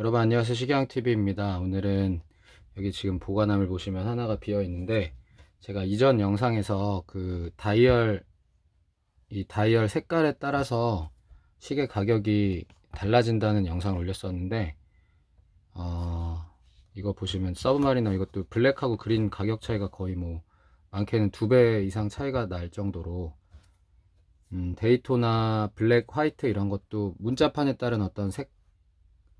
여러분 안녕하세요 식양TV입니다 오늘은 여기 지금 보관함을 보시면 하나가 비어 있는데 제가 이전 영상에서 그 다이얼 이 다이얼 색깔에 따라서 시계 가격이 달라진다는 영상을 올렸었는데 어, 이거 보시면 서브마리너 이것도 블랙하고 그린 가격 차이가 거의 뭐 많게는 두 배 이상 차이가 날 정도로 음, 데이토나 블랙 화이트 이런 것도 문자판에 따른 어떤 색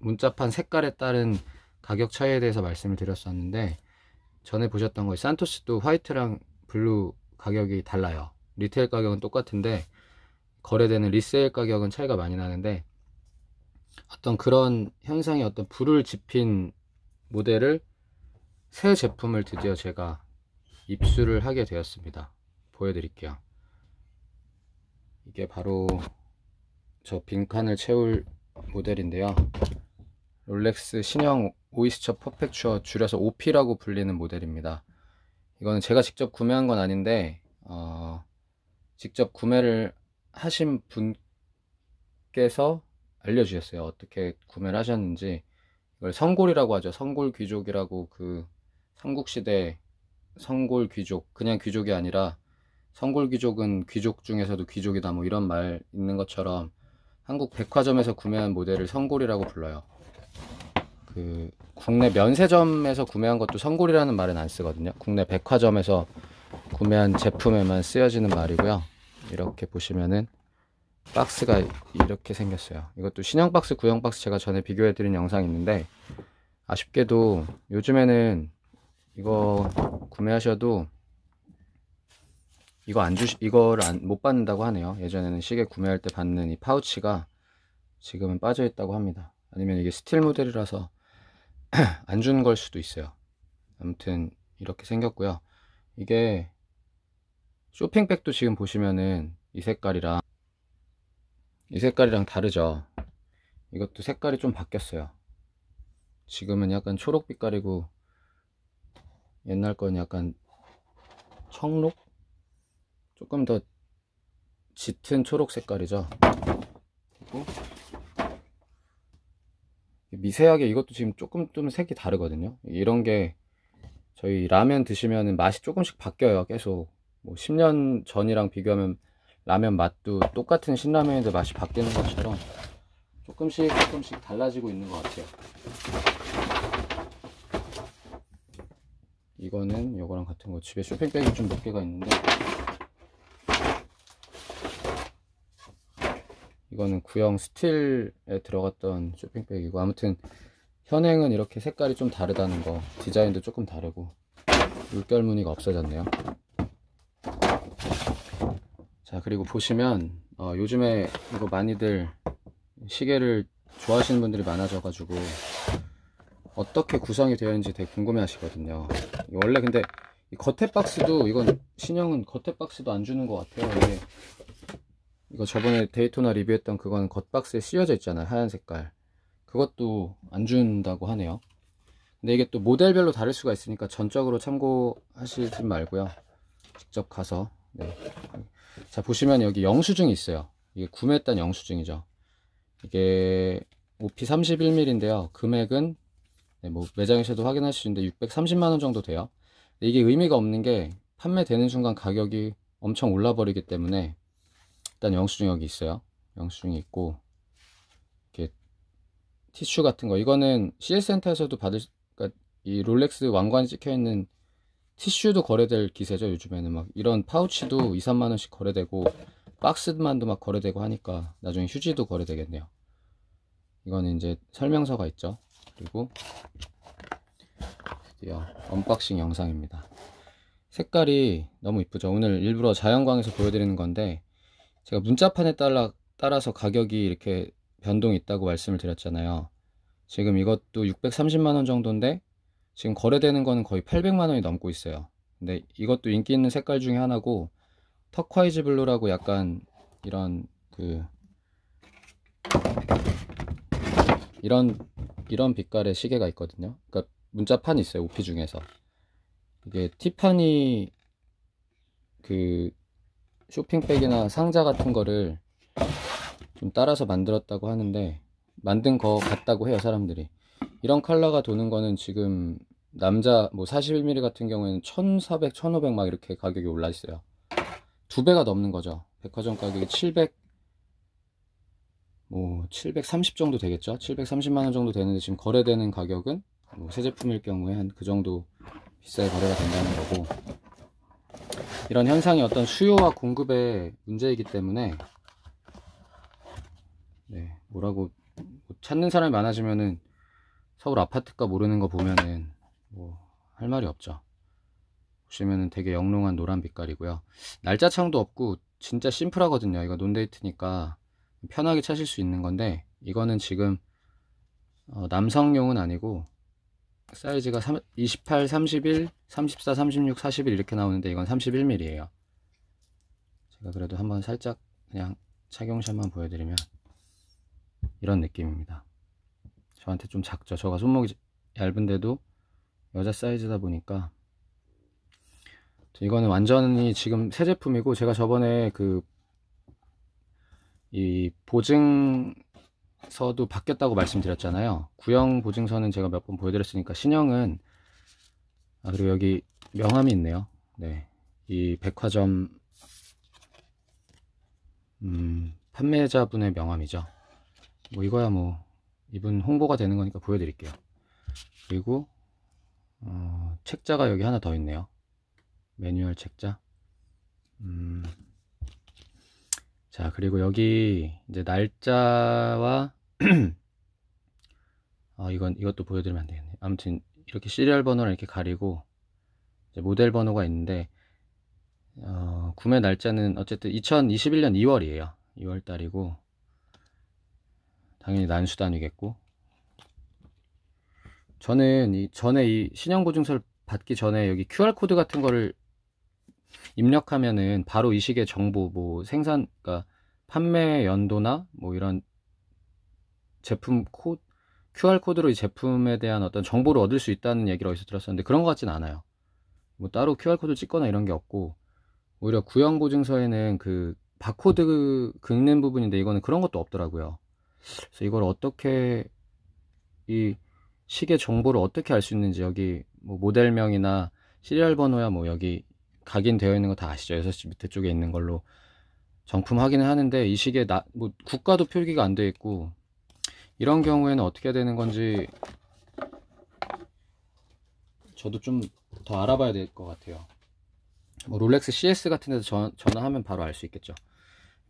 문자판 색깔에 따른 가격 차이에 대해서 말씀을 드렸었는데 전에 보셨던 거이 산토스도 화이트랑 블루 가격이 달라요 리테일 가격은 똑같은데 거래되는 리세일 가격은 차이가 많이 나는데 어떤 그런 현상이 어떤 불을 지핀 모델을 새 제품을 드디어 제가 입수를 하게 되었습니다 보여드릴게요 이게 바로 저 빈칸을 채울 모델인데요 롤렉스 신형 오이스처 퍼펙츄어 줄여서 OP라고 불리는 모델입니다. 이거는 제가 직접 구매한 건 아닌데 어, 직접 구매를 하신 분께서 알려주셨어요. 어떻게 구매를 하셨는지 이걸 성골이라고 하죠. 성골 귀족이라고 그 삼국시대 성골 귀족 그냥 귀족이 아니라 성골 귀족은 귀족 중에서도 귀족이다 뭐 이런 말 있는 것처럼 한국 백화점에서 구매한 모델을 성골이라고 불러요. 그 국내 면세점에서 구매한 것도 선골이라는 말은 안 쓰거든요. 국내 백화점에서 구매한 제품에만 쓰여지는 말이고요. 이렇게 보시면은 박스가 이렇게 생겼어요. 이것도 신형 박스, 구형 박스 제가 전에 비교해드린 영상이 있는데 아쉽게도 요즘에는 이거 구매하셔도 이거 안 주시 이걸 안, 못 받는다고 하네요. 예전에는 시계 구매할 때 받는 이 파우치가 지금은 빠져 있다고 합니다. 아니면 이게 스틸 모델이라서 안 주는 걸 수도 있어요 아무튼 이렇게 생겼고요 이게 쇼핑백도 지금 보시면은 이 색깔이랑 이 색깔이랑 다르죠 이것도 색깔이 좀 바뀌었어요 지금은 약간 초록 빛깔이고 옛날 건 약간 청록? 조금 더 짙은 초록 색깔이죠 그리고 미세하게 이것도 지금 조금 좀 색이 다르거든요 이런 게 저희 라면 드시면 맛이 조금씩 바뀌어요 계속 뭐 10년 전이랑 비교하면 라면 맛도 똑같은 신라면인데 맛이 바뀌는 것처럼 조금씩 조금씩 달라지고 있는 것 같아요 이거는 이거랑 같은 거 집에 쇼핑백이 좀 몇 개가 있는데 이거는 구형 스틸에 들어갔던 쇼핑백이고 아무튼 현행은 이렇게 색깔이 좀 다르다는 거 디자인도 조금 다르고 물결 무늬가 없어졌네요 자 그리고 보시면 어, 요즘에 이거 많이들 시계를 좋아하시는 분들이 많아져 가지고 어떻게 구성이 되어 있는지 되게 궁금해 하시거든요 원래 근데 이 겉에 박스도 이건 신형은 겉에 박스도 안 주는 것 같아요 이게 이거 저번에 데이토나 리뷰했던 그건 겉박스에 씌워져 있잖아요 하얀 색깔 그것도 안 준다고 하네요 근데 이게 또 모델별로 다를 수가 있으니까 전적으로 참고하시지 말고요 직접 가서 네. 자 보시면 여기 영수증이 있어요 이게 구매했던 영수증이죠 이게 OP 31mm 인데요 금액은 네, 뭐 매장에서도 확인할 수 있는데 630만원 정도 돼요 근데 이게 의미가 없는 게 판매되는 순간 가격이 엄청 올라 버리기 때문에 일단 영수증 여기 있어요. 영수증이 있고 이렇게 티슈 같은 거 이거는 CS 센터에서도 받을 그러니까 이 롤렉스 왕관이 찍혀 있는 티슈도 거래될 기세죠. 요즘에는 막 이런 파우치도 2, 3만 원씩 거래되고 박스만도 막 거래되고 하니까 나중에 휴지도 거래되겠네요. 이거는 이제 설명서가 있죠. 그리고 드디어 언박싱 영상입니다. 색깔이 너무 이쁘죠. 오늘 일부러 자연광에서 보여드리는 건데 제가 문자판에 따라, 따라서 가격이 이렇게 변동이 있다고 말씀을 드렸잖아요. 지금 이것도 630만원 정도인데 지금 거래되는 거는 거의 800만원이 넘고 있어요. 근데 이것도 인기 있는 색깔 중에 하나고 터콰이즈 블루라고 약간 이런 그 이런 이런 빛깔의 시계가 있거든요. 그러니까 문자판이 있어요. 오피 중에서 이게 티파니 그 쇼핑백이나 상자 같은 거를 좀 따라서 만들었다고 하는데 만든 거 같다고 해요 사람들이 이런 컬러가 도는 거는 지금 남자 뭐 41mm 같은 경우에는 1400, 1500 막 이렇게 가격이 올라 있어요 두 배가 넘는 거죠 백화점 가격이 700뭐 730 정도 되겠죠 730만원 정도 되는데 지금 거래되는 가격은 뭐새 제품일 경우에 한 그 정도 비싸게 거래가 된다는 거고 이런 현상이 어떤 수요와 공급의 문제이기 때문에 네, 뭐라고 뭐 찾는 사람이 많아지면은 서울 아파트가 모르는 거 보면은 뭐 할 말이 없죠. 보시면은 되게 영롱한 노란 빛깔이고요. 날짜창도 없고 진짜 심플하거든요. 이거 논데이트니까 편하게 찾을 수 있는 건데 이거는 지금 어, 남성용은 아니고 사이즈가 3, 28, 31, 34, 36, 41 이렇게 나오는데 이건 3 1 m m 에요 제가 그래도 한번 살짝 그냥 착용샷만 보여드리면 이런 느낌입니다. 저한테 좀 작죠. 저가 손목이 얇은데도 여자 사이즈다 보니까 이거는 완전히 지금 새 제품이고 제가 저번에 그 이 보증 서도 바뀌었다고 말씀드렸잖아요. 구형 보증서는 제가 몇 번 보여드렸으니까 신형은 아 그리고 여기 명함이 있네요. 네, 이 백화점 음, 판매자분의 명함이죠. 뭐 이거야 뭐 이분 홍보가 되는 거니까 보여드릴게요. 그리고 어, 책자가 여기 하나 더 있네요. 매뉴얼 책자. 음. 자 그리고 여기 이제 날짜와 어, 이건 이것도 보여드리면 안 되겠네 아무튼 이렇게 시리얼 번호를 이렇게 가리고 모델 번호가 있는데 어, 구매 날짜는 어쨌든 2021년 2월이에요 2월 달이고 당연히 난수 단이겠고 저는 이 전에 이 신형 보증서를 받기 전에 여기 QR코드 같은 거를 입력하면은 바로 이 시계 정보 뭐 생산 그러니까 판매 연도나 뭐 이런 제품 코 QR 코드로 이 제품에 대한 어떤 정보를 얻을 수 있다는 얘기를 어디서 들었었는데 그런 것 같진 않아요. 뭐 따로 QR 코드 찍거나 이런 게 없고 오히려 구형 보증서에는 그 바코드 긁는 부분인데 이거는 그런 것도 없더라고요. 그래서 이걸 어떻게 이 시계 정보를 어떻게 알 수 있는지 여기 뭐 모델명이나 시리얼 번호야 뭐 여기 각인되어 있는 거 다 아시죠? 6시 밑에 쪽에 있는 걸로 정품 확인을 하는데 이 시계 나, 뭐 국가도 표기가 안 돼 있고 이런 경우에는 어떻게 되는 건지 저도 좀 더 알아봐야 될 것 같아요 뭐 롤렉스 CS 같은 데서 전, 전화하면 바로 알 수 있겠죠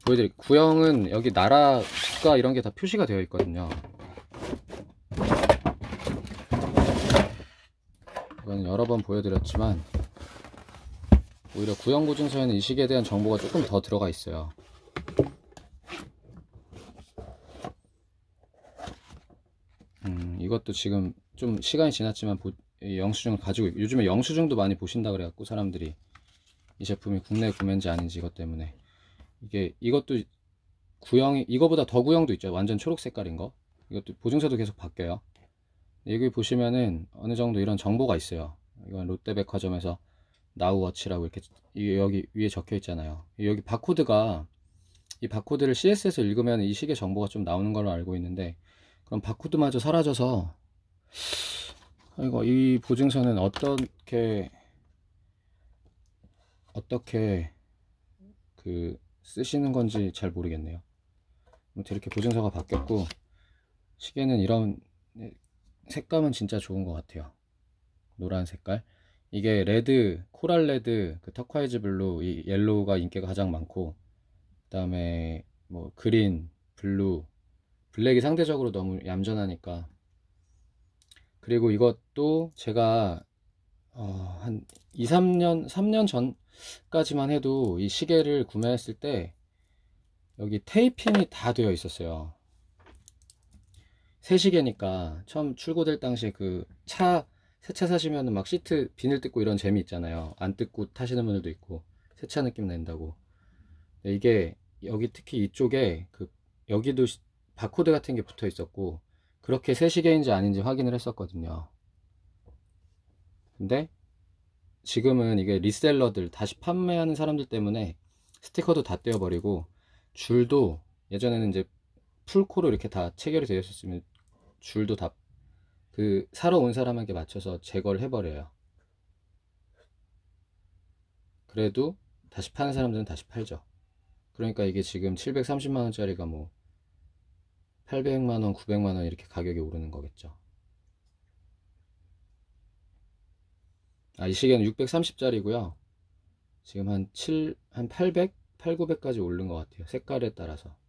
보여드릴 구형은 여기 나라 국가 이런 게 다 표시가 되어 있거든요 이건 여러 번 보여드렸지만 오히려 구형보증서에는 이 시기에 대한 정보가 조금 더 들어가 있어요. 음, 이것도 지금 좀 시간이 지났지만 보, 영수증을 가지고 요즘에 영수증도 많이 보신다 그래갖고 사람들이 이 제품이 국내 구매인지 아닌지 이것 때문에 이게 이것도 구형이 이거보다 더 구형도 있죠 완전 초록 색깔인 거 이것도 보증서도 계속 바뀌어요 여기 보시면은 어느 정도 이런 정보가 있어요 이건 롯데백화점에서 나우워치라고 이렇게 여기 위에 적혀 있잖아요. 여기 바코드가 이 바코드를 CS에서 읽으면 이 시계 정보가 좀 나오는 걸로 알고 있는데 그럼 바코드마저 사라져서 이거 이 보증서는 어떻게 어떻게 그 쓰시는 건지 잘 모르겠네요. 아무 이렇게 보증서가 바뀌었고 시계는 이런 색감은 진짜 좋은 것 같아요. 노란 색깔. 이게 레드, 코랄 레드, 그 터콰이즈 블루, 이 옐로우가 인기가 가장 많고 그다음에 뭐 그린, 블루, 블랙이 상대적으로 너무 얌전하니까 그리고 이것도 제가 어, 한 2, 3년, 3년 전까지만 해도 이 시계를 구매했을 때 여기 테이핑이 다 되어 있었어요. 새 시계니까 처음 출고될 당시에 그차 새차사시면막 시트 비닐 뜯고 이런 재미 있잖아요. 안 뜯고 타시는 분들도 있고 새차 느낌 낸다고. 이게 여기 특히 이쪽에 그 여기도 바코드 같은 게 붙어 있었고 그렇게 새 시계인지 아닌지 확인을 했었거든요. 근데 지금은 이게 리셀러들 다시 판매하는 사람들 때문에 스티커도 다 떼어버리고 줄도 예전에는 이제 풀코로 이렇게 다 체결이 되어 있었으면 줄도 다그 사러 온 사람에게 맞춰서 제거를 해버려요. 그래도 다시 파는 사람들은 다시 팔죠. 그러니까 이게 지금 730만 원짜리가 뭐 800만 원, 900만 원 이렇게 가격이 오르는 거겠죠. 아, 이 시계는 630짜리고요. 지금 한 7, 한 800, 8, 900까지 오른 것 같아요. 색깔에 따라서.